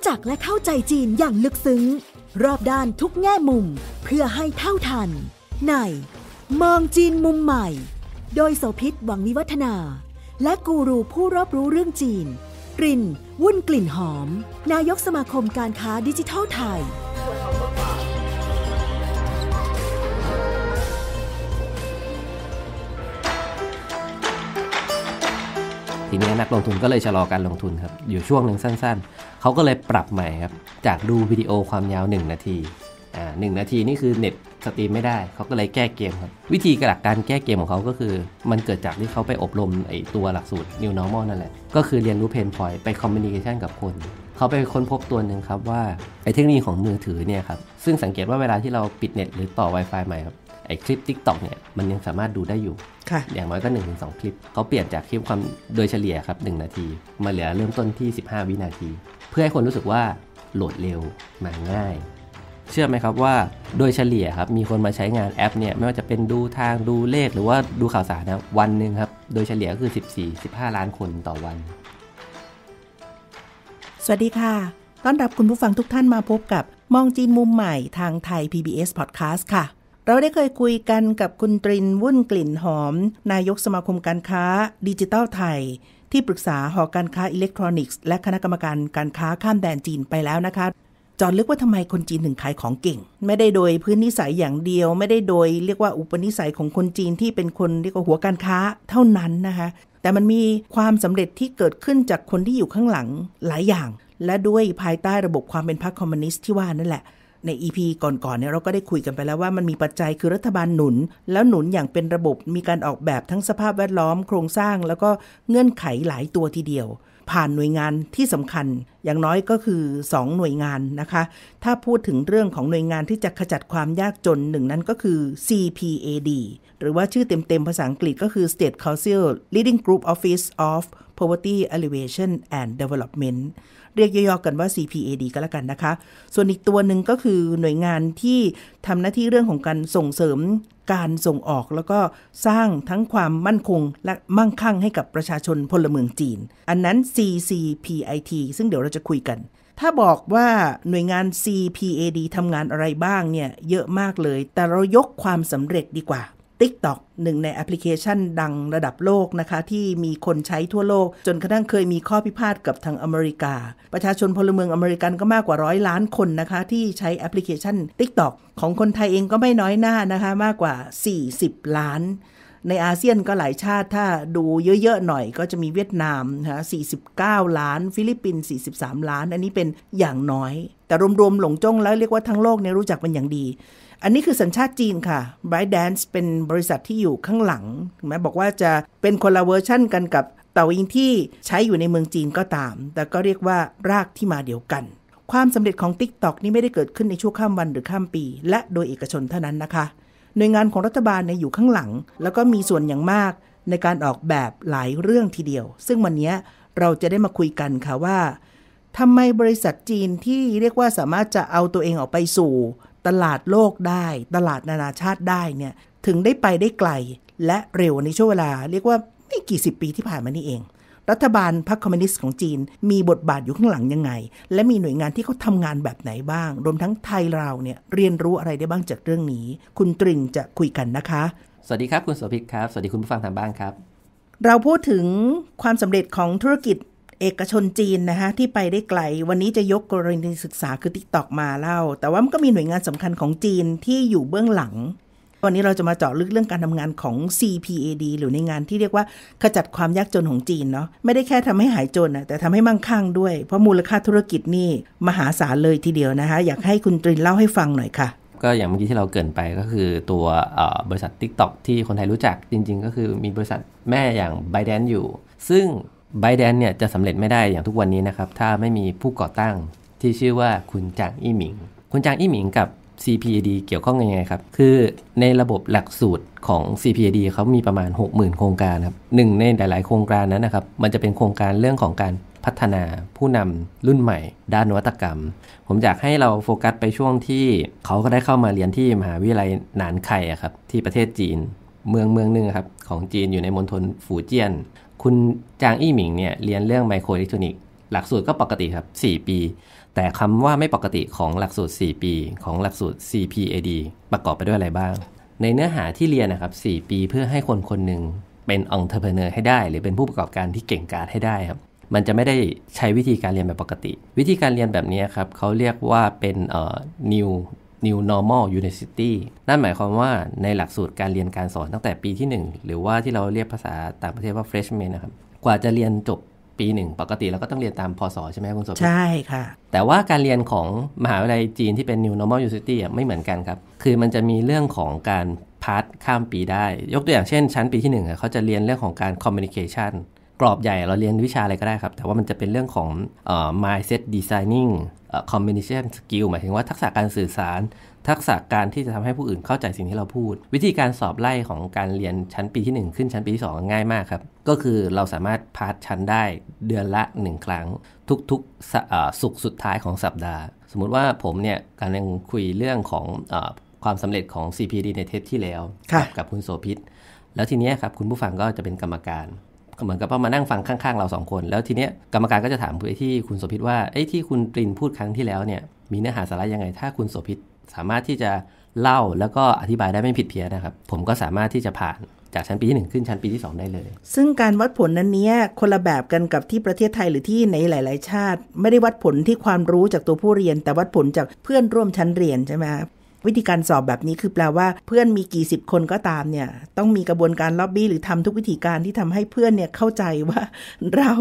ู้จักและเข้าใจจีนอย่างลึกซึ้ง รอบด้านทุกแง่มุมเพื่อให้เท่าทัน ใน มองจีนมุมใหม่ โดยโสพิษหวังวิวัฒนา และกูรูผู้รอบรู้เรื่องจีน กลิ่นวุ่นกลิ่นหอม นายกสมาคมการค้าดิจิทัลไทยทีนี้นักลงทุนก็เลยชะลอการลงทุนครับ อยู่ช่วงหนึ่งสั้นๆ เขาก็เลยปรับใหม่ครับ จากดูวิดีโอความยาว 1 นาที อ่าหนาทีนี่คือเน็ตสตรีมไม่ได้เขาก็เลยแก้เกมครับ วิธีหลักการแก้เกมของเขาก็คือ มันเกิดจากที่เขาไปอบรมไอตัวหลักสูตร New Normal นั่นแหละ ก็คือเรียนรู้เพนพอยไปคอมมิวนิเคชันกับคนเขาไปค้นพบตัวหนึ่งครับว่าไอเทคโนโลยีของมือถือเนี่ยครับซึ่งสังเกตว่าเวลาที่เราปิดเน็ตหรือต่อ Wi-Fi ใหม่ครับไอคลิป t ิ k t o k เนี่ย มันยังสามารถดูได้อยู่อย่างน้อยก็1นถึงสคลิป เขาเปลี่ยนจากคลิปความโดยเฉลี่ยครับหนาที มาเหลือเริ่มต้นที่ 15 วินาที เพื่อให้คนรู้สึกว่าโหลดเร็ว มาง่าย เชื่อไหมครับว่า โดยเฉลี่ยครับ มีคนมาใช้งานแอปเนี่ย ไม่ว่าจะเป็นดูทางดูเลขหรือว่าดูข่าวสารนะวันหนึ่งครับโดยเฉลี่ยก็คือ 14-15 ล้านคนต่อวัน สวัสดีค่ะต้อนรับคุณผู้ฟังทุกท่านมาพบกับมองจีนมุมใหม่ทางไทย PBS Podcast ค่ะเราได้เคยคุยกันกับคุณตรินวุ่นกลิ่นหอม นายกสมาคมการค้าดิจิตัลไทย ที่ปรึกษาหอการค้าอิเล็กทรอนิกส์ และคณะกรรมการการค้าข้ามแดนจีนไปแล้วนะคะ จอดลึกว่าทำไมคนจีนถึงขายของเก่ง ไม่ได้โดยพื้นนิสัยอย่างเดียวไม่ได้โดยเรียกว่าอุปนิสัยของคนจีนที่เป็นคนเรียกว่าหัวการค้าเท่านั้นนะคะแต่มันมีความสำเร็จที่เกิดขึ้นจากคนที่อยู่ข้างหลังหลายอย่าง และด้วยภายใต้ระบบความเป็นพรรคคอมมิวนิสต์ที่ว่านั่นแหละใน EP ก่อนๆเนี่ยเราก็ได้คุยกันไปแล้วว่ามันมีปัจจัยคือรัฐบาลหนุน แล้วหนุนอย่างเป็นระบบมีการออกแบบทั้งสภาพแวดล้อมโครงสร้าง แล้วก็เงื่อนไขหลายตัวทีเดียว ผ่านหน่วยงานที่สำคัญอย่างน้อยก็คือ 2 หน่วยงานนะคะ ถ้าพูดถึงเรื่องของหน่วยงานที่จะขจัดความยากจนหนึ่งนั้นก็คือ CPAD หรือว่าชื่อเต็มๆภาษาอังกฤษก็คือ State Council Leading Group Office of Poverty Alleviation and Development เรียกย่อๆกันว่า CPAD ก็แล้วกันนะคะ ส่วนอีกตัวหนึ่งก็คือหน่วยงานที่ทำหน้าที่เรื่องของการส่งเสริมการส่งออกแล้วก็สร้างทั้งความมั่นคงและมั่งคั่งให้กับประชาชนพลเมืองจีน อันนั้น CCPIT ซึ่งเดี๋ยวเราจะคุยกัน ถ้าบอกว่าหน่วยงาน CPAD ทำงานอะไรบ้างเนี่ยเยอะมากเลย แต่เรายกความสำเร็จดีกว่า TikTok หนึ่งในแอปพลิเคชันดังระดับโลกนะคะ ที่มีคนใช้ทั่วโลก จนกระทั่งเคยมีข้อพิพาทกับทางอเมริกา ประชาชนพลเมืองอเมริกันก็มากกว่าร้อยล้านคนนะคะ ที่ใช้แอปพลิเคชัน TikTok ของคนไทยเองก็ไม่น้อยหน้านะคะ มากกว่า 40 ล้าน ในอาเซียนก็หลายชาติถ้าดูเยอะ ๆ หน่อยก็จะมีเวียดนามนะ49 ล้าน ฟิลิปปินส์43 ล้าน อันนี้เป็นอย่างน้อย แต่รวมๆหลงจ้งแล้วเรียกว่าทั้งโลกเนี่ยรู้จักเป็นอย่างดีอันนี้คือสัญชาติจีนค่ะ Bright Dance เป็นบริษัทที่อยู่ข้างหลังถแม้บอกว่าจะเป็นคนละเวอร์ชั่นกันกับ เต่าอิงที่ใช้อยู่ในเมืองจีนก็ตาม แต่ก็เรียกว่ารากที่มาเดียวกัน ความสำเร็จของ TikTok นี่ไม่ได้เกิดขึ้นในช่วงข้ามวันหรือข้ามปี และโดยเอกชนเท่านั้นนะคะ หน่วยงานของรัฐบาลในอยู่ข้างหลัง แล้วก็มีส่วนอย่างมาก ในการออกแบบหลายเรื่องทีเดียว ซึ่งวันนี้เราจะได้มาคุยกันค่ะว่าทำไมบริษัทจีนที่เรียกว่าสามารถจะเอาตัวเองออกไปสู่ตลาดโลกได้ตลาดนานาชาติได้เนี่ยถึงได้ไปได้ไกล และเร็วในช่วงเวลา เรียกว่า ไม่กี่สิบปีที่ผ่านมานี่เอง รัฐบาลพรรคคอมมิวนิสต์ของจีน มีบทบาทอยู่ข้างหลังยังไง และมีหน่วยงานที่เขาทำงานแบบไหนบ้าง รวมทั้งไทยเราเนี่ยเรียนรู้อะไรได้บ้างจากเรื่องนี้ คุณตริงจะคุยกันนะคะ สวัสดีครับคุณสสภิตครับ สวัสดีคุณผู้ฟังทางบ้านครับเราพูดถึงความสำเร็จของธุรกิจเอกชนจีนนะคะที่ไปได้ไกล วันนี้จะยกกรณีศึกษาคือติ๊กตอกมาเล่า แต่ว่ามันก็มีหน่วยงานสำคัญของจีนที่อยู่เบื้องหลัง วันนี้เราจะมาเจาะลึกเรื่องการทำงานของ CPAD หรือในงานที่เรียกว่าขจัดความยากจนของจีนเนาะไม่ได้แค่ทำให้หายจนนะแต่ทำให้มั่งคั่งด้วยเพราะมูลค่าธุรกิจนี่ มหาศาลเลยทีเดียวนะคะอยากให้คุณตรินเล่าให้ฟังหน่อยค่ะ ก็อย่างเมื่อกี้ที่เราเกินไปก็คือตัวบริษัท TikTok ที่คนไทยรู้จักจริง ๆ ก็คือมีบริษัทแม่อย่าง b บ d a n อยู่ ซึ่งไบแดนเนี่ยจะสำเร็จไม่ได้อย่างทุกวันนี้นะครับ ถ้าไม่มีผู้ก่อตั้งที่ชื่อว่าคุณจางอี้หมิง คุณจางอี้หมิงกับ CPAD เกี่ยวข้องยังไงครับ คือในระบบหลักสูตรของ CPAD เขามีประมาณ 60,000 โครงการครับหนึ่งในหลายๆโครงการนั้นนะครับ มันจะเป็นโครงการเรื่องของการพัฒนาผู้นำรุ่นใหม่ ด้านนวัตกรรม ผมอยากให้เราโฟกัสไปช่วงที่เขาก็ได้เข้ามาเรียนที่มหาวิทยาลัยหนานไคครับที่ประเทศจีนเมืองเมืองหนึ่งครับของจีนอยู่ในมณฑลฝูเจี้ยนคุณจางอี้หมิงเนี่ยเรียนเรื่องไมโครอิเล็กทรอนิกส์หลักสูตรก็ปกติครับ4ปี แต่คำว่าไม่ปกติของหลักสูตร 4 ปี ของหลักสูตร CPAD ประกอบไปด้วยอะไรบ้าง ในเนื้อหาที่เรียนนะครับ4ปีเพื่อให้คนคนหนึ่งเป็นองค์เทอร์เนอร์ให้ได้ หรือเป็นผู้ประกอบการที่เก่งกาจให้ได้ครับมันจะไม่ได้ใช้วิธีการเรียนแบบปกติ วิธีการเรียนแบบนี้ครับเขาเรียกว่าเป็นเอ่อ new New Normal University นั่นหมายความว่าในหลักสูตรการเรียนการสอนตั้งแต่ปีที่ 1 หรือว่าที่เราเรียกภาษาต่างประเทศว่า Freshman นะครับ กว่าจะเรียนจบปีหนึ่ง ปกติเราก็ต้องเรียนตามพศใช่ไหมคุณสมใช่ค่ะ แต่ว่าการเรียนของมหาวิทยาลัยจีนที่เป็น New Normal University ไม่เหมือนกันครับ คือมันจะมีเรื่องของการพาร์ทข้ามปีได้ ยกตัวอย่างเช่น ชั้นปีที่1เขาจะเรียนเรื่องของการ communication กรอบใหญ่เราเรียนวิชาอะไรก็ได้ครับแต่ว่ามันจะเป็นเรื่องของเอ่อ mindset designing communication skill หมายถึงว่าทักษะการสื่อสาร ทักษะการที่จะทำให้ผู้อื่นเข้าใจสิ่งที่เราพูด วิธีการสอบไล่ของการเรียนชั้นปีที่ 1 ขึ้นชั้นปีที่ 2 ง่ายมากครับ ก็คือเราสามารถพาสชั้นได้เดือนละ 1 ครั้ง ทุกๆสุขสุดท้ายของสัปดาห์ สมมุติว่าผมเนี่ยกำลังคุยเรื่องของอความสำเร็จของ CPD ในเทปที่แล้วกับคุณโสพิษแล้วทีนี้ครับคุณผู้ฟังก็จะเป็นกรรมการเหมือนกับว่ามานั่งฟังข้างๆเราสองคน แล้วทีเนี้ยกรรมการก็จะถามไปที่คุณโสภิตว่าไอ้ที่คุณปรินพูดครั้งที่แล้วเนี่ย มีเนื้อหาสาระยังไง ถ้าคุณโสภิตสามารถที่จะเล่าแล้วก็อธิบายได้ไม่ผิดเพี้ยนนะครับ ผมก็สามารถที่จะผ่านจากชั้นปีที่1ขึ้นชั้นปีที่2 ได้เลย ซึ่งการวัดผลนั้นเนี้ยคนละแบบกันกับที่ประเทศไทยหรือที่ในหลาย ๆ ชาติ ไม่ได้วัดผลที่ความรู้จากตัวผู้เรียน แต่วัดผลจากเพื่อนร่วมชั้นเรียนใช่ไหมวิธีการสอบแบบนี้คือแปลว่าเพื่อนมีกี่สิบคนก็ตาม เนี่ยต้องมีกระบวนการล็อบบี้หรือทำทุกวิธีการที่ทำให้เพื่อนเนี่ย เข้าใจว่าเรา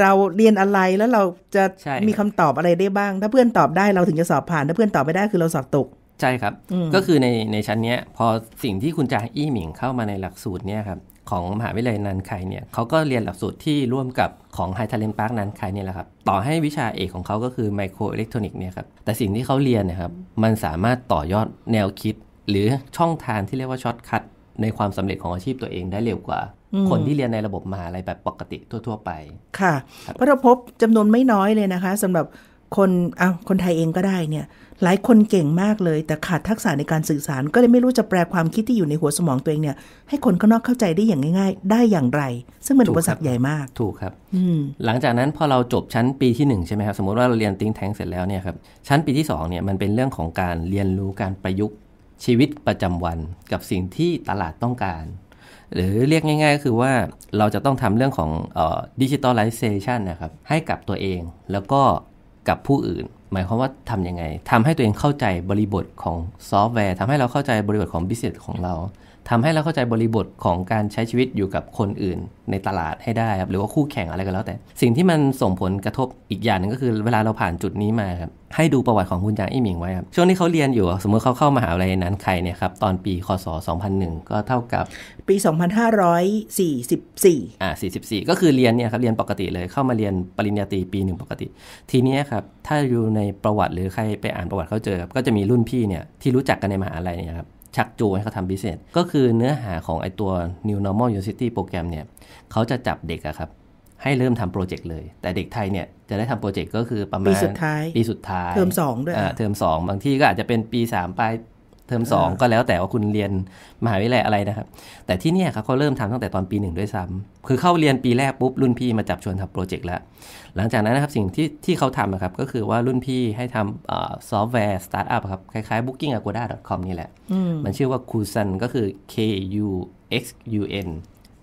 เราเรียนอะไร แล้วเราจะมีคำตอบอะไรได้บ้าง ถ้าเพื่อนตอบได้เราถึงจะสอบผ่านถ้าเพื่อนตอบไม่ได้คือเราสอบตกใช่ครับ ก็คือในในชั้นเนี้ย พอสิ่งที่คุณจางอี้หมิงเข้ามาในหลักสูตรเนี่ยครับของมหาวิทยาลัยนันไคเนี่ยเขาก็เรียนหลักสูตรที่ร่วมกับของไฮทาเลนพาร์คนันไคเนี่ยแหละครับ ต่อให้วิชาเอกของเขาก็คือไมโครอิเล็กทรอนิกส์เนี่ยครับ แต่สิ่งที่เขาเรียนนะครับ มันสามารถต่อยอดแนวคิด หรือช่องทางที่เรียกว่าช็อตคัดในความสำเร็จของอาชีพตัวเองได้เร็วกว่า คนที่เรียนในระบบมหาลัยแบบปกติทั่วๆไปค่ะเพราะเราพบจำนวนไม่น้อยเลยนะคะ สำหรับคนเอาคนไทยเองก็ได้เนี่ยหลายคนเก่งมากเลยแต่ขาดทักษะในการสื่อสาร ก็เลยไม่รู้จะแปลความคิดที่อยู่ในหัวสมองตัวเองเนี่ย ให้คนข้างนอกเข้าใจได้อย่างง่าย ๆ ได้อย่างไร ซึ่งมันอุปสรรคใหญ่มากถูกครับหลังจากนั้น พอเราจบชั้นปีที่ 1 ใช่ไหมครับ สมมติว่าเราเรียนติ้งแทงเสร็จแล้วเนี่ยครับชั้นปีที่2เนี่ยมันเป็นเรื่องของการเรียนรู้การประยุกต์ชีวิตประจำวัน กับสิ่งที่ตลาดต้องการ หรือเรียกง่ายๆก็คือว่าเราจะต้องทำเรื่องของดิจิทัลไลเซชันนะครับให้กับตัวเองแล้วก็กับผู้อื่นหมายความว่าทํำยังไง ทำให้ตัวเองเข้าใจบริบทของซอฟต์แวร์ทำให้เราเข้าใจบริบทของบิสเนสของเราทำให้เราเข้าใจบริบทของการใช้ชีวิตอยู่กับคนอื่น ในตลาดให้ได้ครับ หรือว่าคู่แข่งอะไรก็แล้วแต่ สิ่งที่มันส่งผลกระทบอีกอย่างหนึ่งก็คือเวลาเราผ่านจุดนี้มาครับให้ดูประวัติของคุณจางอี้หมิงไว้ครับ ช่วงที่เขาเรียนอยู่สมมติเขาเข้ามาหาวิทยาลัยนั้นใครเนี่ยครับ ตอนปีคศ 2001 ก็เท่ากับ ปี 2544 อ่า44 ก็คือเรียนเนี่ยครับเรียนปกติเลยเข้ามาเรียนปริญญาตรีปีหนึ่งปกติ ทีนี้ครับถ้าอยู่ในประวัติหรือใครไปอ่านประวัติเขาเจอก็จะมีรุ่นพี่เนี่ยที่รู้จักกันในมหาลัยเนี่ยครับชักจูงให้เขาทำบิสเนสก็คือเนื้อหาของไอตัว New Normal University โปรแกรมเนี่ยเขาจะจับเด็กอะครับ ให้เริ่มทำโปรเจกต์เลย แต่เด็กไทยเนี่ยจะได้ทำโปรเจกต์ก็คือประมาณ ปีสุดท้ายปีสุดท้ายเทอมสองด้วยเทอมสองบางที่ก็อาจจะเป็นปีสามปลายเทอมสองก็แล้วแต่ว่าคุณเรียนมหาวิทยาลัยอะไรนะครับ แต่ที่นี่ครับเขาเริ่มทำตั้งแต่ตอนปีหนึ่งด้วยซ้ำ คือเข้าเรียนปีแรกปุ๊บ รุ่นพี่มาจับชวนทำโปรเจกต์แล้ว หลังจากนั้นนะครับสิ่งที่ที่เขาทำนะครับ ก็คือว่ารุ่นพี่ให้ทำซอฟต์แวร์สตาร์ทอัพครับ คล้ายๆ bookingagoda.com นี่แหละ มันชื่อว่า Kusun ก็คือ K U X U N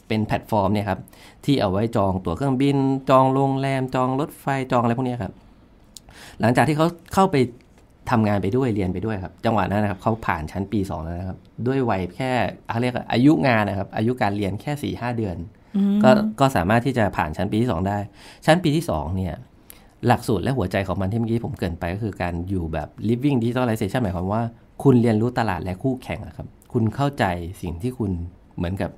เป็นแพลตฟอร์ม เนี่ยครับที่เอาไว้จองตั๋วเครื่องบิน จองโรงแรมจองรถไฟจองอะไรพวกนี้ครับ หลังจากที่เขาเข้าไปทำงานไปด้วยเรียนไปด้วยครับจังหวะนั้นนะครับ เขาผ่านชั้นปี2แล้วนะครับ ด้วยวัยแค่เขาเรียกอายุงานนะครับ อายุการเรียนแค่4ี่ห้าเดือนก็ก็สามารถที่จะผ่านชั้นปีที่ 2 ได้ ชั้นปีที่ 2 เนี่ย หลักสูตรและหัวใจของมันที่เมื่อกี้ผมเกินไปก็คือการอยู่แบบ living digitalization หมายความว่า คุณเรียนรู้ตลาดและคู่แข่งครับ คุณเข้าใจสิ่งที่คุณเหมือนกับ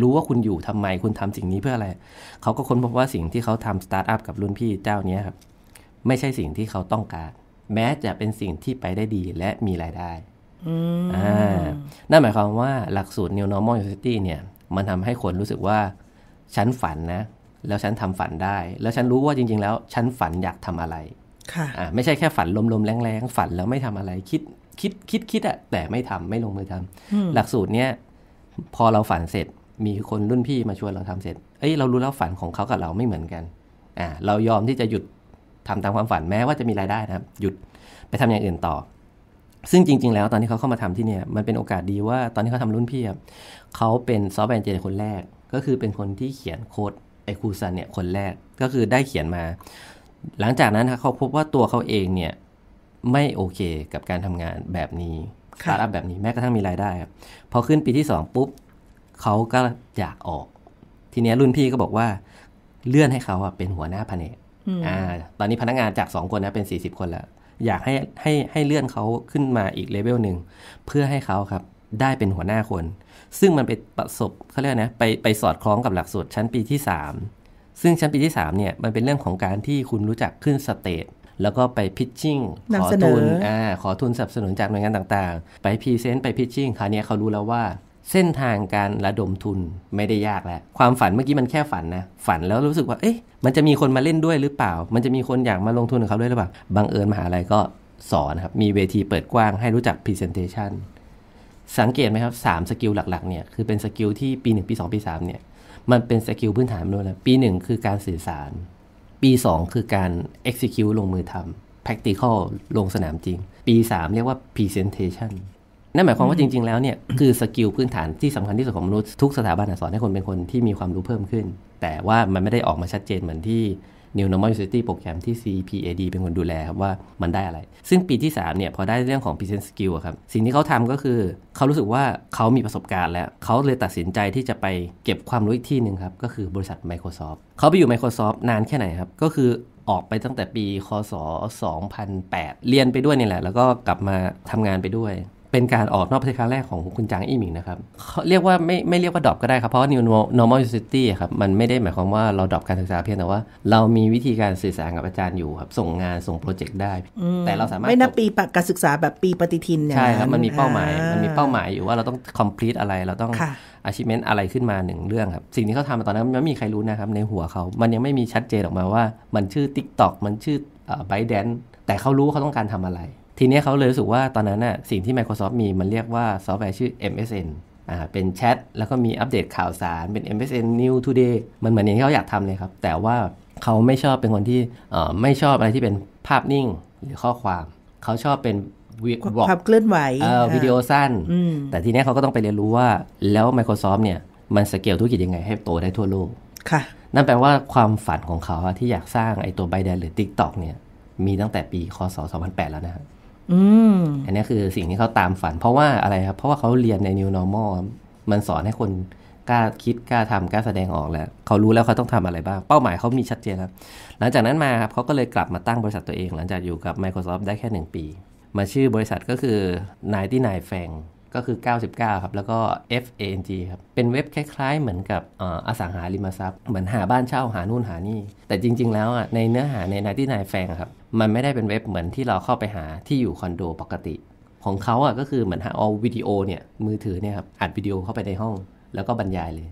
รู้ว่าคุณอยู่ทำไม คุณทำสิ่งนี้เพื่ออะไรเขาก็ค้นพบว่าสิ่งที่เขาทำสตาร์ทอัพกับรุ่นพี่เจ้านี้ครับ ไม่ใช่สิ่งที่เขาต้องการแม้จะเป็นสิ่งที่ไปได้ดีและมีรายได้นั่นหมายความว่าหลักสูตร New Normal University เนี่ย มันทำให้คนรู้สึกว่า ฉันฝันนะ แล้วฉันทำฝันได้ แล้วฉันรู้ว่าจริง ๆ แล้ว ฉันฝันอยากทำอะไร ค่ะไม่ใช่แค่ฝันลม ๆแรงๆ ฝันแล้วไม่ทำอะไร คิดคิดคิดคิดอะแต่ไม่ทำไม่ลงมือทำหลักสูตรเนี้ยพอเราฝันเสร็จ มีคนรุ่นพี่มาชวนเราทำเสร็จ เอ้ยเรารู้แล้วฝันของเขากับเราไม่เหมือนกันอ่าเรายอมที่จะหยุดทำตามความฝันแม้ว่าจะมีรายได้นะครับ หยุดไปทำอย่างอื่นต่อ ซึ่งจริง ๆ แล้วตอนที่เขาเข้ามาทำที่เนี่ย มันเป็นโอกาสดีว่าตอนที่เขาทำรุ่นพี่เขาเป็นซอฟต์แวร์เจนคนแรก ก็คือเป็นคนที่เขียนโค้ดไอคูซันเนี่ยคนแรกก็คือได้เขียนมา หลังจากนั้นเขาพบว่าตัวเขาเองเนี่ย ไม่โอเคกับการทำงานแบบนี้สตาร์ทอัพแบบนี้แม้กระทั่งมีรายได้ครับพอขึ้นปีที่ 2 ปุ๊บเขาก็อยากออก ทีนี้รุ่นพี่ก็บอกว่าเลื่อนให้เขาเป็นหัวหน้าแผนกอ่าตอนนี้พนักงานจาก 2 คนนะเป็น 40 คนแล้วอยากให้ให้ให้เลื่อนเขาขึ้นมาอีกเลเวลหนึ่งเพื่อให้เขาครับได้เป็นหัวหน้าคน ซึ่งมันไปประสบเขาเรียกนะไปไปสอดคล้องกับหลักสูตรชั้นปีที่ 3 ซึ่งชั้นปีที่3เนี่ยมันเป็นเรื่องของการที่คุณรู้จักขึ้นสเตจแล้วก็ไปพิชชิ่งขอทุนอ่าขอทุนสนับสนุนจากหน่วยงานต่าง ๆ ไปพรีเซนต์ไปพิชชิ่งคราวนี้เขารู้แล้วว่าเส้นทางการระดมทุนไม่ได้ยากแล้วความฝันเมื่อกี้มันแค่ฝันนะ ฝันแล้วรู้สึกว่า เอ๊ะมันจะมีคนมาเล่นด้วยหรือเปล่า มันจะมีคนอยากมาลงทุนกับเขาด้วยหรือเปล่าบังเอิญมหาลัยก็สอนครับ มีเวทีเปิดกว้างให้รู้จัก Presentation สังเกตไหมครับสามสกิลหลัก ๆเนี่ย คือเป็นสกิลที่ปี 1 ปี 2 ปี 3 เนี่ยมันเป็นสกิลพื้นฐานด้วยปีหนปี1คือการสื่อสารปี2คือการ execute ลงมือทำ practical ลงสนามจริงปี3เรียกว่า presentation นั่นหมายความว่าจริง ๆ แล้วเนี่ย คือสกิลพื้นฐานที่สำคัญที่สุดของมนุษย์ ทุกสถาบันสอนให้คนเป็นคนที่มีความรู้เพิ่มขึ้น แต่ว่ามันไม่ได้ออกมาชัดเจนเหมือนที่ New Normal University โปรแกรมที่ CPAD เป็นคนดูแลครับว่ามันได้อะไร ซึ่งปีที่3เนี่ยพอได้เรื่องของ Present Skill ครับ สิ่งที่เขาทำก็คือเขารู้สึกว่าเขามีประสบการณ์แล้วเขาเลยตัดสินใจที่จะไปเก็บความรู้อีกที่หนึ่งครับก็คือบริษัท Microsoft เขาไปอยู่ Microsoft นานแค่ไหนครับก็คือออกไปตั้งแต่ปี คศ 2008 เรียนไปด้วยนี่แหละ แล้วก็กลับมาทำงานไปด้วยเป็นการออกนอกประเทศครั้งแรกของคุณจางอี้หมิงนะครับเรียกว่าไม่ไม่เรียกว่าดรอปก็ได้ครับ เพราะว่า new normal university ครับมันไม่ได้หมายความว่าเราดรอปการศึกษาเพียง แต่ว่าเรามีวิธีการสื่อสารกับอาจารย์อยู่ครับ ส่งงานส่งโปรเจกต์ได้ แต่เราสามารถ ไม่นับปีการศึกษาแบบปีปฏิทินใช่ครับ มันมีเป้าหมาย มันมีเป้าหมายอยู่ว่าเราต้อง complete อะไรเราต้อง achievement อะไรขึ้นมาหนึ่งเรื่องครับสิ่งที่เขาทำตอนนั้นัไม่มีใครรู้นะครับในหัวเขามันยังไม่มีชัดเจนออกมาว่า มันชื่อ TikTok มันชื่อ byte dance แต่เขารู้เขาต้องการทำอะไรทีนี้เขาเลยรู้สึกว่าตอนนั้นน่ะสิ่งที่ Microsoft มี มันเรียกว่าซอฟต์แวร์ชื่อ MSN อ่าเป็นแชทแล้วก็มีอัปเดตข่าวสารเป็น MSN New Today มันเหมือนอย่างที่เขาอยากทำเลยครับ แต่ว่าเขาไม่ชอบเป็นคนที่เอ่อไม่ชอบอะไรที่เป็นภาพนิ่งหรือข้อความ เขาชอบเป็นวิวภาพเคลื่อนไหววิดีโอสั้น แต่ทีนี้เขาก็ต้องไปเรียนรู้ว่าแล้ว Microsoft เนี่ยมันสเกลธุรกิจยังไงให้โตได้ทั่วโลกค่ะนั่นแปลว่าความฝันของเขาที่อยากสร้างไอ้ตัวไบแดนหรือ TikTok เนี่ยมีตั้งแต่ปีคศ2008 แล้วนะครับอันนี้คือสิ่งที่เขาตามฝัน เพราะว่าอะไรครับ เพราะว่าเขาเรียนใน new normal มันสอนให้คนกล้าคิดกล้าทำกล้าแสดงออกแล้ว เขารู้แล้วเขาต้องทำอะไรบ้างเป้าหมายเขามีชัดเจนแล้วหลังจากนั้นมาครับ เขาก็เลยกลับมาตั้งบริษัทตัวเอง หลังจากอยู่กับ Microsoft ได้แค่ 1 ปี มาชื่อบริษัทก็คือ 99 f a n g ก็คือ 99 ครับ แล้วก็ FANG ครับ เป็นเว็บคล้าย ๆ เหมือนกับออสังหาริมทรัพย์เหมือนหาบ้านเช่า หานู่นหานี่ แต่จริงๆ แล้วอ่ะ ในเนื้อหาในนาที่นายแฟงครับ มันไม่ได้เป็นเว็บเหมือนที่เราเข้าไปหาที่อยู่คอนโดปกติ ของเขาอ่ะก็คือเหมือนเอาวิดีโอเนี่ย มือถือเนี่ยครับอัดวิดีโอเข้าไปในห้อง แล้วก็บรรยายเลย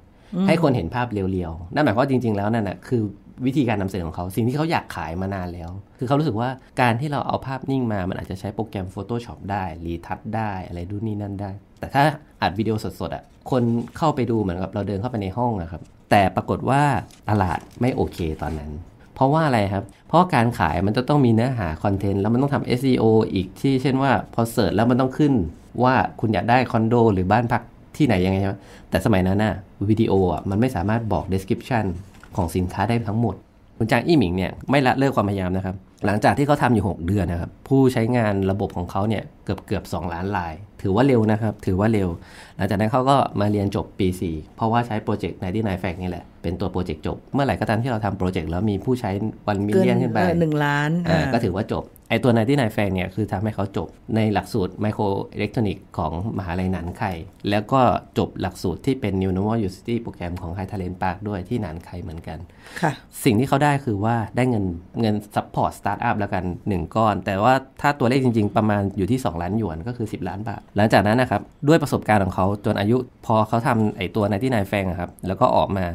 ให้คนเห็นภาพเรียวๆ นั่นหมายความว่าจริงๆ แล้วนั่นแหะคือวิธีการนำเสนอของเขาสิ่งที่เขาอยากขายมานานแล้ว คือเขารู้สึกว่าการที่เราเอาภาพนิ่งมามันอาจจะใช้โปรแกรม Photoshop ได้ รีทัชได้ อะไรดูนี่นั่นได้ แต่ถ้าอัดวิดีโอสดๆอะ่ะคนเข้าไปดูเหมือนกับเราเดินเข้าไปในห้องอะครับ แต่ปรากฏว่าตลาดไม่โอเคตอนนั้น เพราะว่าอะไรครับ เพราะการขายมันจะต้องมีเนื้อหาคอนเทนต์แล้วมันต้องทำ SEO อีกที่ เช่นว่าพอเสิร์ชแล้วมันต้องขึ้น ว่าคุณอยากได้คอนโดหรือบ้านพักที่ไหนยังไงใช่ไหมแต่สมัยนั้นน่ะวิดีโออ่ะมันไม่สามารถบอกเดสคริปชันของสินค้าได้ทั้งหมดคุณจางอี้หมิงเนี่ยไม่ละเลิกความพยายามนะครับ หลังจากที่เขาทาอยู่ 6 เดือนนะครับ ผู้ใช้งานระบบของเขาเนี่ยเกือบเกือบสล้านลาย ถือว่าเร็วนะครับ ถือว่าเร็ว หลังจากนั้นเขาก็มาเรียนจบปี4เพราะว่าใช้โปรเจกต์ในที่นายแฟกนี่แหละ เป็นตัวโปรเจกต์จบ เมื่อไหร่ก็ตามที่เราทำโปรเจกต์แล้วมีผู้ใช้วันมิลเลียนขึ้นไปหนึ่งล้านก็ถือว่าจบไอตัวายที่นายแฟงเนี่ยคือทำให้เขาจบในหลักสูตรไมโครอิเล็กทรอนิกส์ของมหาลัยนันไคแล้วก็จบหลักสูตรที่เป็น New Normal University โปรแกรมของไฮทาเลนปาร์คด้วยที่นันไคเหมือนกัน ค่ะ สิ่งที่เขาได้คือว่าได้เงินเงินซัพพอร์ตสตาร์ทอัพแล้วกัน 1 ก้อน แต่ว่าถ้าตัวเลขจริง ๆ ประมาณอยู่ที่ 2 ล้านหยวนก็คือ 10 ล้านบาทหลังจากนั้นนะครับ ด้วยประสบการณ์ของเขาจนอายุ พอเขาทำไอตัวายที่นายแฟงครับแล้วก็ออกมา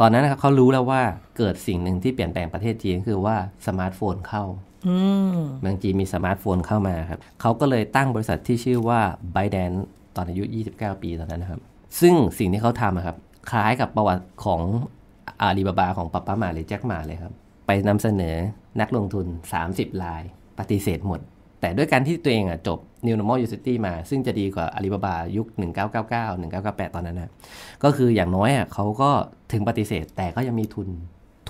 ตอนนั้นนะครับเขารู้แล้วว่าเกิดสิ่งหนึ่งที่เปลี่ยนแปลงประเทศจีนคือว่าสมาร์ทโฟนเข้าบางจีมีสมาร์ทโฟนเข้ามาครับ เขาก็เลยตั้งบริษัทที่ชื่อว่า b y d a n c e ตอนอายุ 29 ปีตอนนั้นนะครับ ซึ่งสิ่งที่เขาทำครับ คล้ายกับประวัติของอาลีบาบาของป๊ปป๊าหมาหรือแจ็คหมาเลยครับ ไปนำเสนอนักลงทุน 30 ราย ปฏิเสธหมด แต่ด้วยการที่ตัวเองอ่ะจบ New Normal University มา ซึ่งจะดีกว่าอาลีบาบายุค 1999 1998 ตอนนั้นนะก็คืออย่างน้อยอ่ะเขาก็ถึงปฏิเสธแต่ก็ยังมีทุน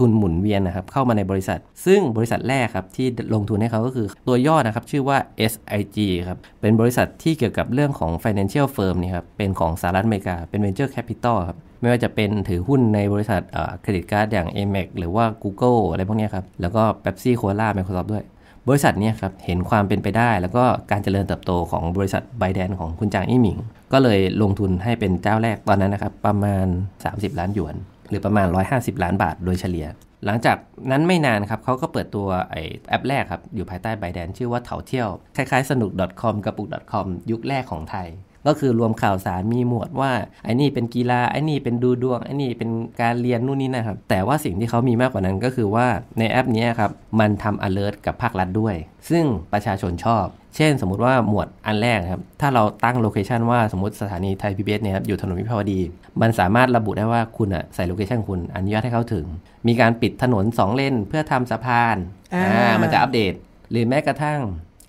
ทุนหมุนเวียนนะครับเข้ามาในบริษัท ซึ่งบริษัทแรกครับที่ลงทุนให้เขาก็คือ ตัวย่อนะครับชื่อว่า SIG ครับเป็นบริษัทที่เกี่ยวกับเรื่องของ financial firm นี่ครับเป็นของสหรัฐอเมริกา เป็น venture capital ครับไม่ว่าจะเป็นถือหุ้นในบริษัทเครดิตการ์ดอย่าง AMEX หรือว่า Google อะไรพวกนี้ครับ แล้วก็ Pepsi Cola Microsoft ด้วย บริษัทนี้ครับเห็นความเป็นไปได้ แล้วก็การเจริญเติบโตของบริษัทไบแดนของคุณจางอี้หมิงก็เลยลงทุนให้เป็นเจ้าแรกตอนนั้นนะครับประมาณ 30 ล้านหยวนหรือประมาณ 150 ล้านบาทโดยเฉลี่ย หลังจากนั้นไม่นานครับเขาก็เปิดตัวไอแอปแรกครับ อยู่ภายใต้ไบแดนชื่อว่าเถาเที่ยวคล้ายๆสนุก .com กระปุก .com ยุคแรกของไทย ก็คือรวมข่าวสารมีหมวดว่าไอ้นี่เป็นกีฬาไอ้นี่เป็นดูดวง ไอ้นี่เป็นการเรียนนู่นนี่นะครับ แต่ว่าสิ่งที่เขามีมากกว่านั้นก็คือว่าในแอปนี้ครับมันทำ alert กับภาครัฐด้วย ซึ่งประชาชนชอบเช่นสมมุติว่าหมวดอันแรกครับ ถ้าเราตั้งโลเคชันว่าสมมติสถานีไทยพีบีเอสเนี่ยครับอยู่ถนนวิภาวดี มันสามารถระบุได้ว่าคุณอ่ะใส่โลเคชันคุณอนุญาตให้เข้าถึง มีการปิดถนน2เลนเพื่อทำสะพานอ่ามันจะอัปเดตหรือแม้กระทั่ง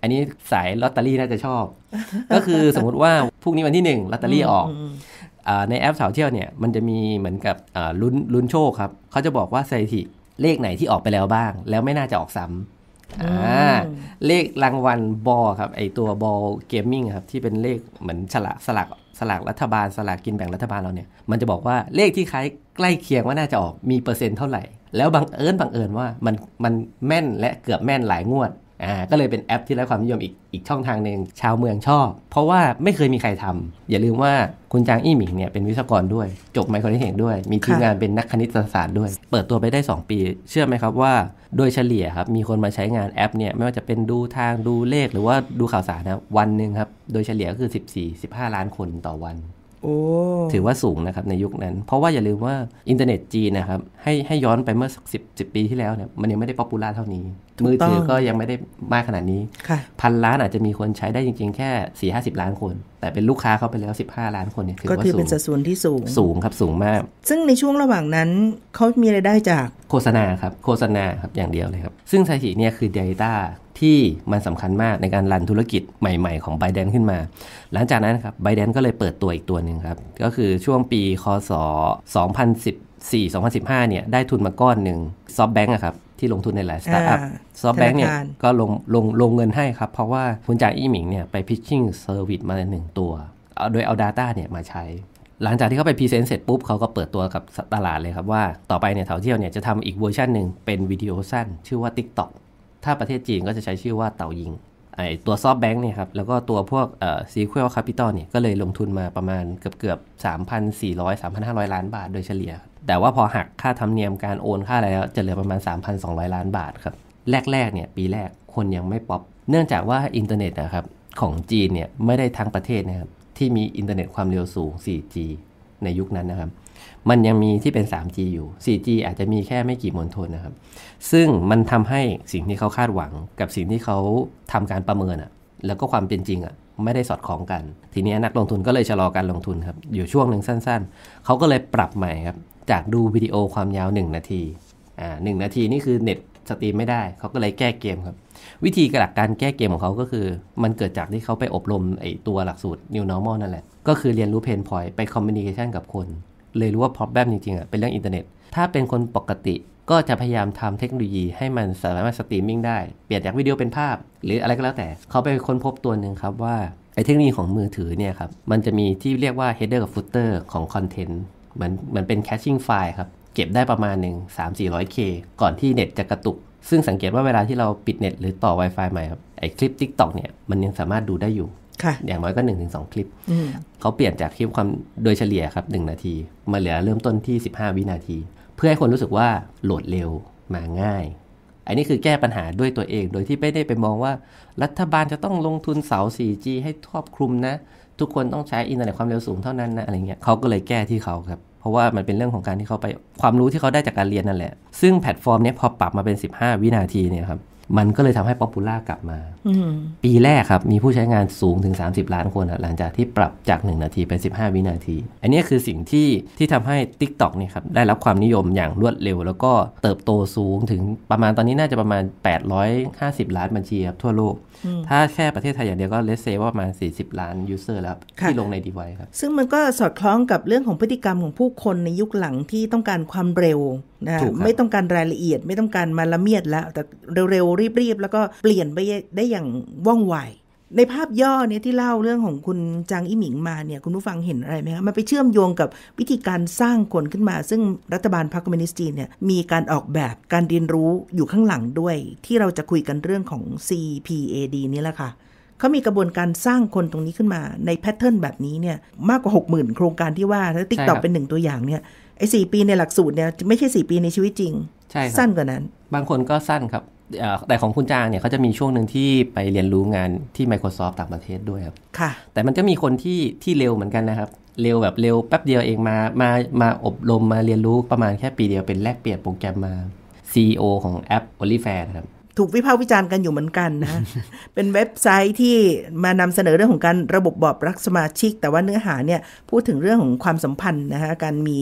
อันนี้สายลอตเตอรี่น่าจะชอบ ก็คือสมมติว่าพรุ่งนี้วันที่1ลอตเตอรี่ออกในแอปสาวเที่ยวเนี่ยมันจะมีเหมือนกับลุ้นลุ้นโชคครับเขาจะบอกว่าสถิติเลขไหนที่ออกไปแล้วบ้าง แล้วไม่น่าจะออกซ้ำเลขรางวัลบอครับ ไอตัวบอลเกมมิ่งครับ ที่เป็นเลขเหมือนฉลากสลากสลากรัฐบาลสลากกินแบ่งรัฐบาลเราเนี่ย มันจะบอกว่าเลขที่คล้ายใกล้เคียงว่าน่าจะออก มีเปอร์เซ็นต์เท่าไหร่ แล้วบังเอิญบังเอิญว่ามันมันแม่นและเกือบแม่นหลายงวดอ่าก็เลยเป็นแอปที่ได้ความนิยมอีก อีกช่องทางหนึ่งชาวเมืองชอบ เพราะว่าไม่เคยมีใครทำ อย่าลืมว่าคุณจางอี้หมิงเนี่ยเป็นวิศวกรด้วย จบไมโครเทคด้วย มีทีมงานเป็นนักคณิตศาสตร์ด้วย เปิดตัวไปได้ 2 ปี เชื่อไหมครับว่า โดยเฉลี่ยครับ มีคนมาใช้งานแอปเนี่ยไม่ว่าจะเป็นดูทางดูเลขหรือว่าดูข่าวสารนะวันหนึ่งครับโดยเฉลี่ยก็คือ 14 15ล้านคนต่อวันถือว่าสูงนะครับในยุคนั้นเพราะว่าอย่าลืมว่าอินเทอร์เน็ตจีนนะครับให้ให้ย้อนไปเมื่อสักสิบปีที่แล้วเนี่ยมันยังไม่ได้ป๊อปปูล่าเท่านี้มือถือก็ยังไม่ได้มากขนาดนี้พันล้านอาจจะมีคนใช้ได้จริงๆ แค่สี่ห้าสิบล้านคน แต่เป็นลูกค้าเขาไปแล้วสิบห้าล้านคนเนี่ยถือว่าสูงก็ถือเป็นสัดส่วนที่สูง สูงครับสูงมาก ซึ่งในช่วงระหว่างนั้นเขามีรายได้จากโฆษณาครับโฆษณาครับ อย่างเดียวเลยครับ ซึ่งสถิติเนี่ยคือ Data ที่มันสำคัญมากในการรันธุรกิจใหม่ๆของไบแดนขึ้นมา หลังจากนั้นครับไบแดนก็เลยเปิดตัวอีกตัวหนึ่งครับก็คือช่วงปีคศ 2014-2015เนี่ยได้ทุนมาก้อนหนึ่งซอฟแบงค์อะครับที่ลงทุนในหลายสตาร์ทอัพซอฟแบงค์เนี่ยก็ลงลงลงเงินให้ครับ เพราะว่าคุณจ่าอีหมิงเนี่ยไปพิชชิ่งเซอร์วิสมาหนึ่งตัว โดยเอา Data เนี่ยมาใช้ หลังจากที่เขาไปพรีเซนต์เสร็จปุ๊บเขาก็เปิดตัวกับตลาดเลยครับ ว่าต่อไปเนี่ยแถวเที่ยวเนี่ยจะทำอีกเวอร์ชันหนึ่งเป็นวิดีโอสั้น ชื่อว่า TikTok ถ้าประเทศจีนก็จะใช้ชื่อว่าเต่ายิงไอตัวซอฟต์แบงค์เนี่ยครับ แล้วก็ตัวพวกเอ่อซีเควลแคปิตอลเนี่ย ก็เลยลงทุนมาประมาณเกือบเกือบสสสาามมพพัันี่ร้อยนห้าร้อยล้านบาทโดยเฉลี่ย แต่ว่าพอหักค่าธรรมเนียมการโอนค่าอะไรแล้ว จะเหลือประมาณสสามพันองร้อยล้านบาทครับ แรกๆเนี่ยปีแรกคนยังไม่ป๊อป เนื่องจากว่าอินเทอร์เน็ตนะครับ ของจีนเนี่ยไม่ได้ทั้งประเทศนะครับที่มีอินเทอร์เน็ตความเร็วสูง 4G ในยุคนั้นนะครับมันยังมีที่เป็น 3G อยู่ 4G อาจจะมีแค่ไม่กี่มวลลนนะครับ ซึ่งมันทำให้สิ่งที่เขาคาดหวัง กับสิ่งที่เขาทำการประเมินอะแล้วก็ความเป็นจริงอะไม่ได้สอดคล้องกัน ทีนี้นักลงทุนก็เลยชะลอการลงทุนครับ อยู่ช่วงหนึ่งสั้น ๆ เขาก็เลยปรับใหม่ครับ จากดูวิดีโอความยาว 1 นาทีอ่าหนาทีนี่คือเน็ตสตรีมไม่ได้เขาก็เลยแก้เกมครับวิธีกระดักการแก้เกมของเขาก็คือมันเกิดจากที่เขาไปอบรมไอตัวหลักสูตร New Normal นั่นแหละก็คือเรียนรู้เพนพอยต์ไปคอมมิวนิเคชันกับคนเลยรู้ว่าพรอแบมจริงๆอ่ะเป็นเรื่องอินเทอร์เน็ต ถ้าเป็นคนปกติก็จะพยายามทำเทคโนโลยีให้มันสามารถสตรีมมิ่งได้เปลี่ยนจากวิดีโอเป็นภาพหรืออะไรก็แล้วแต่เขาไปค้นพบตัวหนึ่งครับว่า ไอเทคโนโลยีของมือถือเนี่ยครับ มันจะมีที่เรียกว่า header กับ footer ของคอนเทนต์เหมือนเหมือนเป็น caching file ครับ เก็บได้ประมาณหนึ่ง 3-400K ก่อนที่เน็ตจะกระตุกซึ่งสังเกตว่าเวลาที่เราปิดเน็ตหรือต่อ Wi-Fi ใหม่ครับไอคลิป TikTok เนี่ยมันยังสามารถดูได้อยู่อย่างน้อยก็หนึ่งถึงสองคลิป เขาเปลี่ยนจากคลิปความโดยเฉลี่ยครับหนึ่งนาที มาเหลือเริ่มต้นที่สิบห้าวินาที เพื่อให้คนรู้สึกว่าโหลดเร็วมาง่าย อันนี้คือแก้ปัญหาด้วยตัวเอง โดยที่ไม่ได้ไปมองว่ารัฐบาลจะต้องลงทุนเสา 4G ให้ครอบคลุมนะ ทุกคนต้องใช้อินเทอร์เน็ตความเร็วสูงเท่านั้นนะอะไรเงี้ยเขาก็เลยแก้ที่เขาครับ เพราะว่ามันเป็นเรื่องของการที่เขาไปความรู้ที่เขาได้จากการเรียนนั่นแหละ ซึ่งแพลตฟอร์มนี้พอปรับมาเป็น 15 วินาทีเนี่ยครับมันก็เลยทำให้ป๊อปปูล่ากลับมา ปีแรกครับมีผู้ใช้งานสูงถึง 30 ล้านคน หลังจากที่ปรับจาก 1 นาทีเป็น 15 วินาที อันนี้คือสิ่งที่ที่ทำให้ t i k t o กเนี่ยครับได้รับความนิยมอย่างรวดเร็ว แล้วก็เติบโตสูงถึงประมาณตอนนี้น่าจะประมาณ 850 ล้านบัญชีครับทั่วโลกถ้าแค่ประเทศไทยอย่างเดียวก็เลสเซว่าประมาณ40 ล้านยูเซอร์แล้ว ที่ลงในดีไวครับ ซึ่งมันก็สอดคล้องกับเรื่องของพฤติกรรมของผู้คนในยุคหลังที่ต้องการความเร็วนะไม่ต้องการรายละเอียดไม่ต้องการมาละเมียดแล้วแต่เร็วๆรีบๆแล้วก็เปลี่ยนไปได้อย่างว่องไวในภาพย่อเนี่ยที่เล่าเรื่องของคุณจางอีหมิงมาเนี่ยคุณผู้ฟังเห็นอะไรไหมคะมันไปเชื่อมโยงกับวิธีการสร้างคนขึ้นมา ซึ่งรัฐบาลพรรคคอมมิวนิสต์จีนเนี่ยมีการออกแบบการเรียนรู้อยู่ข้างหลังด้วย ที่เราจะคุยกันเรื่องของ CPAD นี่แหละค่ะเขามีกระบวนการสร้างคนตรงนี้ขึ้นมาในแพทเทิร์นแบบนี้เนี่ยมากกว่า 6 0,000 โครงการที่ว่าถ้าติ๊กตอกเป็นหนึ่งตัวอย่างเนี่ยไอ้สปีในหลักสูตรเนี่ยไม่ใช่ 4 ปีในชีวิตจริงสั้นกว่านั้น บางคนก็สั้นครับแต่ของคุณจางเนี่ยเขาจะมีช่วงหนึ่งที่ไปเรียนรู้งานที่ Microsoft ต่างประเทศด้วยครับค่ะ แต่มันก็มีคนที่ที่เร็วเหมือนกันนะครับ เร็วแบบเร็วแป๊บเดียวเองมามามาอบรมมาเรียนรู้ประมาณแค่ปีเดียวเป็นแลกเปลี่ยนโปรแกรมมา CEO ของแอป o l i f a n ครับ ถูกวิพากษ์วิจารณ์กันอยู่เหมือนกันนะเป็นเว็บไซต์ที่มานำเสนอเรื่องของการระบบบอบรักสมาชิก แต่ว่าเนื้อหาเนี่ยพูดถึงเรื่องของความสัมพันธ์นะคะการมี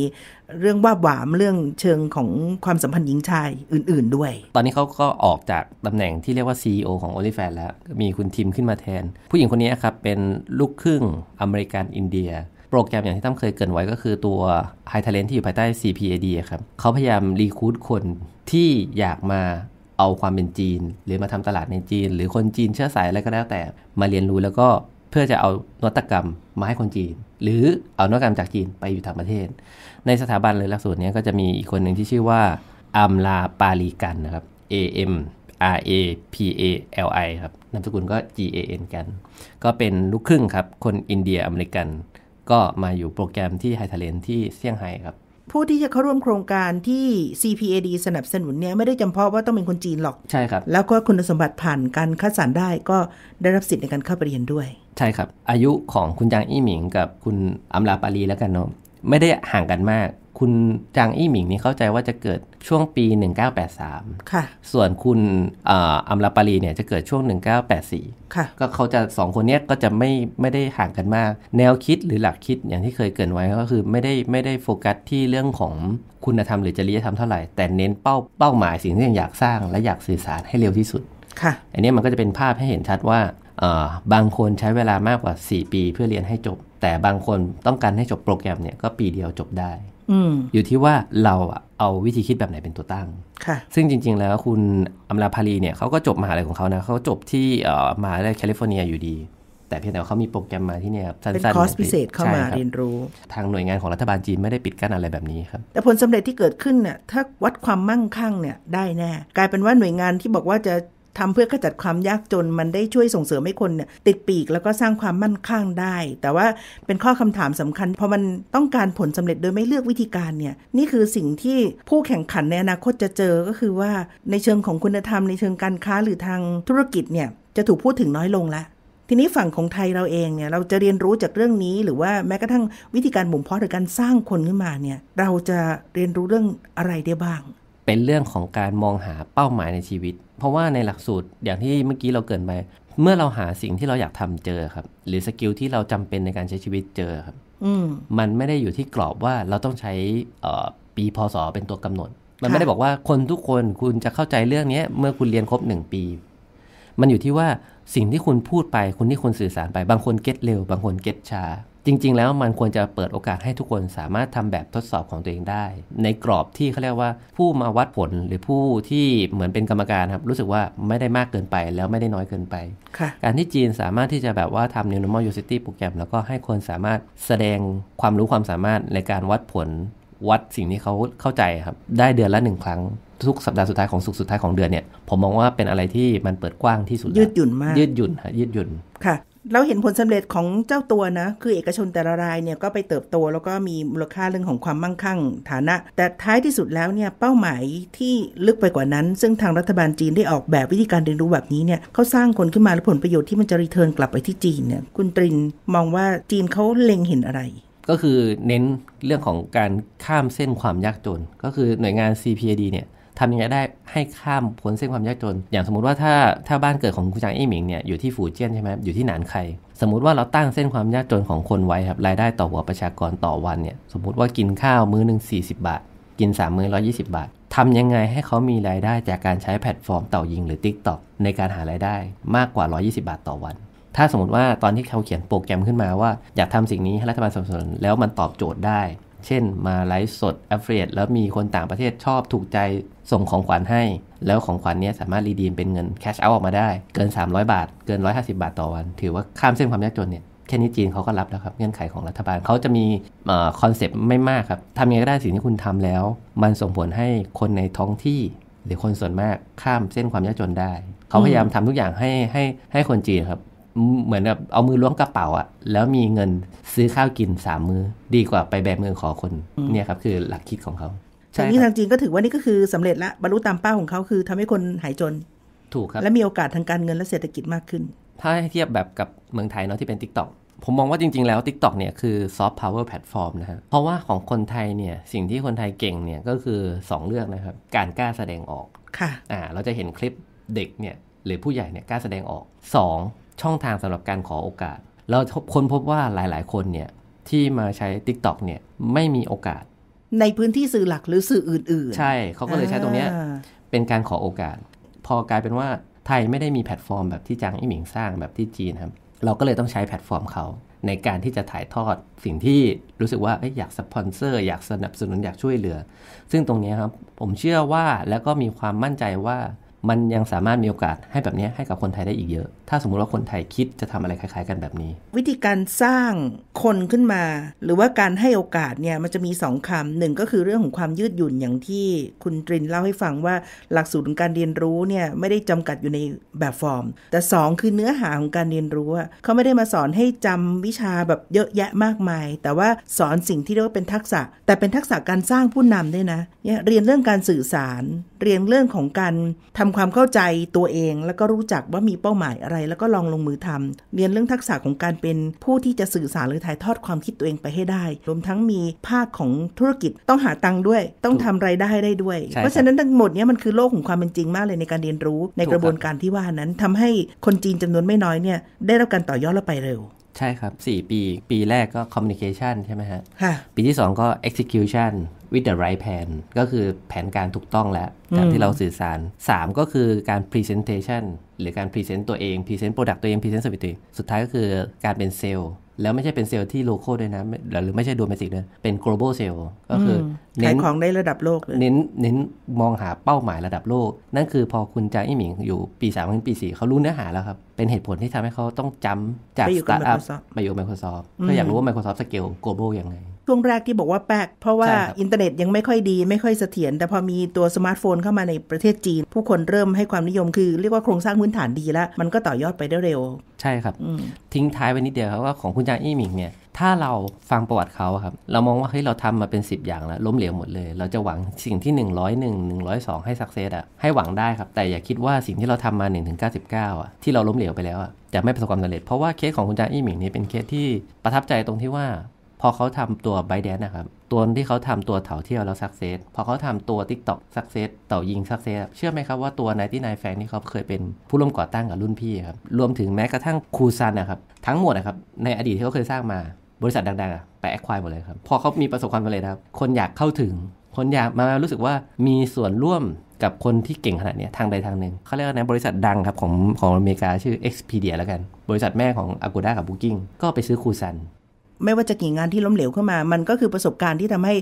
เรื่องว่าหวาม เรื่องเชิงของความสัมพันธ์หญิงชายอื่นๆด้วย ตอนนี้เขาก็ออกจากตำแหน่งที่เรียกว่า CEO ของ o l i f a n แล้วมีคุณทิมขึ้นมาแทน ผู้หญิงคนนี้ครับเป็นลูกครึ่งอเมริกันอินเดีย โปรแกรมอย่างที่ตั้มเคยเกินไว้ก็คือตัว High Talent ที่อยู่ภายใต้ CPAD ครับเขาพยายามรีคูดคนที่อยากมาเอาความเป็นจีน หรือมาทำตลาดในจีน หรือคนจีนเชื้อสายอะไรก็แล้วแต่มาเรียนรู้แล้วก็เพื่อจะเอานวัตกรรมมาให้คนจีน หรือเอานวัตกรรมจากจีนไปอยู่ต่างประเทศ ในสถาบันเลยลักสูตรนี้ก็จะมีอีกคนหนึ่งที่ชื่อว่าอัมลาปาลีกันนะครับ A M R A P A L I ครับนามสกุลก็ G A N กัน ก็เป็นลูกครึ่งครับ คนอินเดียอเมริกัน ก็มาอยู่โปรแกรมที่ไฮทะเลนที่เซี่ยงไฮ้ครับ ผู้ที่จะเข้าร่วมโครงการที่ CPAD สนับสนุนเนี่ยไม่ได้จำเพาะว่าต้องเป็นคนจีนหรอกใช่ครับแล้วก็คุณสมบัติผ่านการคัดสรรได้ก็ได้รับสิทธิ์ในการเข้าไปเรียนด้วยใช่ครับอายุของคุณจางอี้หมิง กับคุณอัมลาปารีแล้วกันเนาะไม่ได้ห่างกันมาก คุณจางอี้หมิงนี่เข้าใจว่าจะเกิดช่วงปี 1983 ค่ะ ส่วนคุณอัมลาปารีเนี่ยจะเกิดช่วง 1984ค่ะก็เขาจะสองคนนี้ก็จะไม่ไม่ได้ห่างกันมาก แนวคิดหรือหลักคิดอย่างที่เคยเกิดไว้ก็คือไม่ได้ไม่ได้โฟกัสที่เรื่องของคุณธรรมหรือจริยธรรมเท่าไหร่แต่เน้นเป้าเป้าหมายสิ่งที่อยากสร้างและอยากสื่อสารให้เร็วที่สุดค่ะอันนี้มันก็จะเป็นภาพให้เห็นชัดว่าบางคนใช้เวลามากกว่า 4 ปีเพื่อเรียนให้จบ แต่บางคนต้องการให้จบโปรแกรมเนี่ยก็ปีเดียวจบได้อยู่ที่ว่าเราเอาวิธีคิดแบบไหนเป็นตัวตั้งซึ่งจริง ๆ แล้วคุณอมราพาลีเนี่ยเขาก็จบมหาลัยของเขานะเขาจบที่มหาลัยแคลิฟอร์เนียอยู่ดี แต่เพียงแต่ว่าเขามีโปรแกรมมาที่เนี่ยสั้นๆเป็นคอร์สพิเศษ เข้ามาเรียนรู้ ทางหน่วยงานของรัฐบาลจีนไม่ได้ปิดกั้นอะไรแบบนี้ครับ แต่ผลสำเร็จที่เกิดขึ้นเนี่ยถ้าวัดความมั่งคั่งเนี่ยได้แน่กลายเป็นว่าหน่วยงานที่บอกว่าจะทำเพื่อขจัดความยากจนมันได้ช่วยส่งเสริมให้คนเนี่ยติดปีกแล้วก็สร้างความมั่นคงได้ แต่ว่าเป็นข้อคำถามสำคัญพอมันต้องการผลสำเร็จโดยไม่เลือกวิธีการเนี่ยนี่คือสิ่งที่ผู้แข่งขันในอนาคตจะเจอก็คือว่าในเชิงของคุณธรรมในเชิงการค้าหรือทางธุรกิจเนี่ยจะถูกพูดถึงน้อยลงละทีนี้ฝั่งของไทยเราเองเนี่ยเราจะเรียนรู้จากเรื่องนี้หรือว่าแม้กระทั่งวิธีการบ่มเพาะหรือการสร้างคนขึ้นมาเนี่ยเราจะเรียนรู้เรื่องอะไรได้บ้างเป็นเรื่องของการมองหาเป้าหมายในชีวิต เพราะว่าในหลักสูตรอย่างที่เมื่อกี้เราเกินไป เมื่อเราหาสิ่งที่เราอยากทำเจอครับ หรือสกิลที่เราจำเป็นในการใช้ชีวิตเจอครับมันไม่ได้อยู่ที่กรอบว่าเราต้องใช้ปีพศเป็นตัวกำหนด มันไม่ได้บอกว่าคนทุกคนคุณจะเข้าใจเรื่องนี้เมื่อคุณเรียนครบหนึ่งปี มันอยู่ที่ว่าสิ่งที่คุณพูดไปคุณที่คุณสื่อสารไป บางคนเก็ตเร็ว บางคนเก็ตช้าจริง ๆแล้วมันควรจะเปิดโอกาสให้ทุกคนสามารถทำแบบทดสอบของตัวเองได้ ในกรอบที่เขาเรียกว่า ผู้มาวัดผลหรือผู้ที่เหมือนเป็นกรรมการครับ รู้สึกว่าไม่ได้มากเกินไปแล้วไม่ได้น้อยเกินไปการที่จีนสามารถที่จะแบบว่าทำ New Normal u s i t y โปรแกรมแล้วก็ให้คนสามารถแสดงความรู้ความสามารถในการวัดผลวัดสิ่งที่เขาเข้าใจครับ ได้เดือนละหนึ่งครั้งทุกสัปดาห์สุดท้ายของสุกสุดท้ายของเดือนเนี่ยผมมองว่าเป็นอะไรที่มันเปิดกว้างที่สุดยืดหยุ่นมาก ยืดหยุ่นฮะยืดหยุ่นค่ะเราเห็นผลสำเร็จของเจ้าตัวนะคือเอกชนแต่ละรายเนี่ยก็ไปเติบโตแล้วก็มีมูลค่าเรื่องของความมั่งคั่งฐานะ แต่ท้ายที่สุดแล้วเนี่ยเป้าหมายที่ลึกไปกว่านั้น ซึ่งทางรัฐบาลจีนได้ออกแบบวิธีการเรียนรู้แบบนี้เนี่ยเขาสร้างคนขึ้นมาและผลประโยชน์ที่มันจะรีเทิร์นกลับไปที่จีนเนี่ยคุณตรินมองว่าจีนเขาเล็งเห็นอะไร ก็คือเน้นเรื่องของการข้ามเส้นความยากจน ก็คือหน่วยงาน CPD เนี่ยทำยังไงได้ให้ข้ามพ้นเส้นความยากจน อย่างสมมติว่าถ้าถ้าบ้านเกิดของคุณจางอี้หมิงเนี่ยอยู่ที่ฟูเจี้ยนใช่ไหมอยู่ที่หนานไค สมมุติว่าเราตั้งเส้นความยากจนของคนไว้ครับ รายได้ต่อหัวประชากรต่อวันเนี่ย สมมุติว่ากินข้าวมื้อหนึ่ง40 บาท กิน3มื้อ120 บาททำยังไงให้เขามีรายได้จากการใช้แพลตฟอร์มเต่ายิง หรือ t i k t o กในการหารายได้มากกว่า 120 บาทต่อวัน ถ้าสมมติว่าตอนที่เขาเขียนโปรแกรมขึ้นมาว่าอยากทำสิ่งนี้ให้รัฐบาลสนับสนุนแล้วมันตอบโจทย์ได้เช่นมาไลฟ์สดแอฟเฟรดแล้วมีคนต่างประเทศชอบถูกใจส่งของขวัญให้ แล้วของขวัญนี้สามารถรีดีมเป็นเงินแคชเอาออกมาได้ เกิน 300 บาท เกิน 150 บาทต่อวัน ถือว่าข้ามเส้นความยากจนเนี่ยแค่นี้จีนเขาก็รับแล้วครับ เงื่อนไขของรัฐบาลเขาจะมีคอนเซปต์ไม่มากครับทำยังไงก็ได้สิ่งที่คุณทำแล้ว มันส่งผลให้คนในท้องที่ หรือคนส่วนมากข้ามเส้นความยากจนได้เขาพยายามทำทุกอย่างให้ให้ให้คนจีนครับเหมือนแบบเอามือล้วงกระเป๋าอะแล้วมีเงินซื้อข้าวกินสามมือ้อดีกว่าไปแบมือขอคนเนี่ยครับคือหลักคิดของเขาใช่นี่ทางจีนก็ถือว่านี่ก็คือสำเร็จละ บรรลุตามเป้าของเขาคือ ทำให้คนหายจนถูกครับ และมีโอกาสทางการเงินและเศรษฐกิจมากขึ้น ถ้าให้เทียบแบบกับเมืองไทยเนาะที่เป็น t ิ k t o อกผมมองว่าจริง ๆ แล้ว Tik t o อกเนี่ยคือซอฟต์พาวเวอร์แพลตฟอร์มนะครับเพราะว่าของคนไทยเนี่ยสิ่งที่คนไทยเก่งเนี่ยก็คือ 2เรื่องนะครับการกล้าแสดงออกค่ะอ่าเราจะเห็นคลิปเด็กเนี่ยหรือผู้ใหญ่เนี่ยกล้าแสดงออก 2ช่องทางสำหรับการขอโอกาส เราค้นพบว่าหลายๆ คนเนี่ยที่มาใช้ Tik t o อกเนี่ยไม่มีโอกาส ในพื้นที่สื่อหลักหรือสื่ออื่น ๆ ใช่เขาก็เลยใช้ตรงนี้เป็นการขอโอกาส พอกลายเป็นว่าไทยไม่ได้มีแพลตฟอร์มแบบที่จางอิหมิงสร้างแบบที่จีนครับเราก็เลยต้องใช้แพลตฟอร์มเขาในการที่จะถ่ายทอดสิ่งที่รู้สึกว่าอยากสปอนเซอร์อยากสนับสนุนอยากช่วยเหลือ ซึ่งตรงนี้ครับผมเชื่อว่าแล้วก็มีความมั่นใจว่ามันยังสามารถมีโอกาสให้แบบนี้ให้กับคนไทยได้อีกเยอะ ถ้าสมมุติว่าคนไทยคิดจะทำอะไรคล้ายๆกันแบบนี้ วิธีการสร้างคนขึ้นมา หรือว่าการให้โอกาสเนี่ยมันจะมี2องคำหนึ่งก็คือเรื่องของความยืดหยุ่นอย่างที่คุณตรินเล่าให้ฟังว่าหลักสูตรการเรียนรู้เนี่ยไม่ได้จำกัดอยู่ในแบบฟอร์ม แต่ 2 คือเนื้อหาของการเรียนรู้เขาไม่ได้มาสอนให้จำวิชาแบบเยอะแยะมากมาย แต่ว่าสอนสิ่งที่เรียกว่าเป็นทักษะ แต่เป็นทักษะการสร้างผู้นำด้วยนะ เรียนเรื่องการสื่อสารเรียนเรื่องของการ ทำความเข้าใจตัวเอง แล้วก็รู้จักว่ามีเป้าหมายอะไร แล้วก็ลองลงมือทำ เรียนเรื่องทักษะของการเป็นผู้ที่จะสื่อสารหรือถ่ายทอดความคิดตัวเองไปให้ได้ รวมทั้งมีภาคของธุรกิจต้องหาตังค์ด้วย ต้องทำรายได้ได้ด้วยเพราะฉะนั้นทั้งหมดนี้มันคือโลกของความเป็นจริงมากเลยในการเรียนรู้ ในกระบวนการที่ว่านั้นทำให้คนจีนจำนวนไม่น้อยเนี่ยได้รับการต่อยอดและไปเร็ว ใช่ครับ4ปี ปีแรกก็ communication ใช่ไหมฮะปีที่ 2 ก็ execution with the right plan ก็คือแผนการถูกต้องแล้วจากที่เราสื่อสาร 3 ก็คือการ presentation หรือการ present ตัวเอง present product ตัวเอง present service ตี้สุดท้ายก็คือการเป็นเซลล์แล้วไม่ใช่เป็นเซลล์ที่โลโก้ด้วยนะหรือไม่ใช่ดูเมสิกด้วยเป็น global s e l l ก็คือเน้นของได้ระดับโลกเน้นเน้นมองหาเป้าหมายระดับโลก นั่นคือพอคุณจางอี้หมิง อยู่ปี3ามถึงปี4เขารู้เนื้อหาแล้วครับเป็นเหตุผลที่ทำให้เขาต้องจำจากสตาร์ทอัพมาอยู่ Microsoft ก็อยากรู้ว่า Microsoft scale global ยังไงช่วงแรกที่บอกว่าแปลกเพราะว่าอินเทอร์เน็ตยังไม่ค่อยดีไม่ค่อยเสถียรแต่พอมีตัวสมาร์ทโฟนเข้ามาในประเทศจีน ผู้คนเริ่มให้ความนิยมคือเรียกว่าโครงสร้างพื้นฐานดีแล้วมันก็ต่อยอดไปได้เร็ว ใช่ครับทิ้งท้ายไว้นิดเดียวครับว่าของคุณจางอี้หมิงเนี่ย ถ้าเราฟังประวัติเขาครับ เรามองว่าเฮ้ยเราทำมาเป็น10อย่างแล้วล้มเหลวหมดเลยเราจะหวังสิ่งที่101 102ให้สักเซสอ่ะให้หวังได้ครับ แต่อย่าคิดว่าสิ่งที่เราทำมา1นถึงเอ่ะที่เราล้มเหลวไปแล้วอ่ะจะไม่ประสบความสำเร็จเพราะว่าเคสของคุณจางอี้หมิงนี่เป็นเคสที่ประทับใจตรงที่ว่าพอเขาทำตัวไบแดนนะครับ ตัวที่เขาทำตัวเถาเที่ยวแล้วสักเซสพอเขาทำตัวทิกต็อกสักเซสเต่ายิงสักเซสเชื่อไหมครับว่าตัวนายที่นายแฟงนี่เขาเคยเป็น ผู้ร่วมก่อตั้งกับรุ่นพี่ครับ รวมถึงแม้กระทั่งคูซันนะครับ ทั้งหมดนะครับ ในอดีตที่เขาเคยสร้างมา บริษัทดัง ๆ ไปแอคควายหมดเลยครับพอเขามีประสบความสำเร็จครับ คนอยากเข้าถึง คนอยากมารู้สึกว่ามีส่วนร่วมกับคนที่เก่งขนาดนี้ทางใดทางหนึ่งเขาเรียกว่านะบริษัทดังครับของของอเมริกาชื่อ Expedia แล้วกัน บริษัทแม่ของ Agoda กับ Booking ก็ไปซื้อคูซันไม่ว่าจะกี่งานที่ล้มเหลวเข้ามา มันก็คือประสบการณ์ที่ทำให้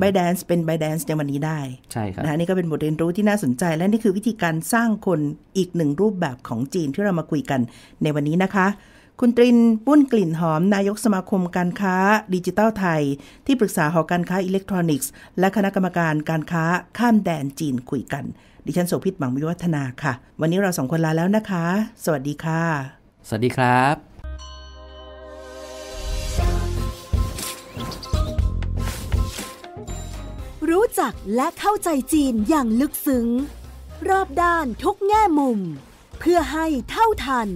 ไบแดนซ์เป็นไบแดนซ์ในวันนี้ได้ ใช่ครับนะนี่ก็เป็นบทเรียนรู้ที่น่าสนใจ และนี่คือวิธีการสร้างคนอีกหนึ่งรูปแบบของจีนที่เรามาคุยกันในวันนี้นะคะ คุณตรินปุ้นกลิ่นหอม นายกสมาคมการค้าดิจิทัลไทย ที่ปรึกษาหอการค้าอิเล็กทรอนิกส์และคณะกรรมการการค้าข้ามแดนจีนคุยกัน ดิฉันโสภิตหมังวิวัฒนาค่ะ วันนี้เราสองคนลาแล้วนะคะ สวัสดีค่ะ สวัสดีครับรู้จักและเข้าใจจีนอย่างลึกซึ้ง รอบด้านทุกแง่มุม เพื่อให้เท่าทัน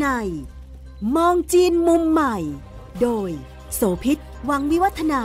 ในมองจีนมุมใหม่ โดยโสพิษวังวิวัฒนา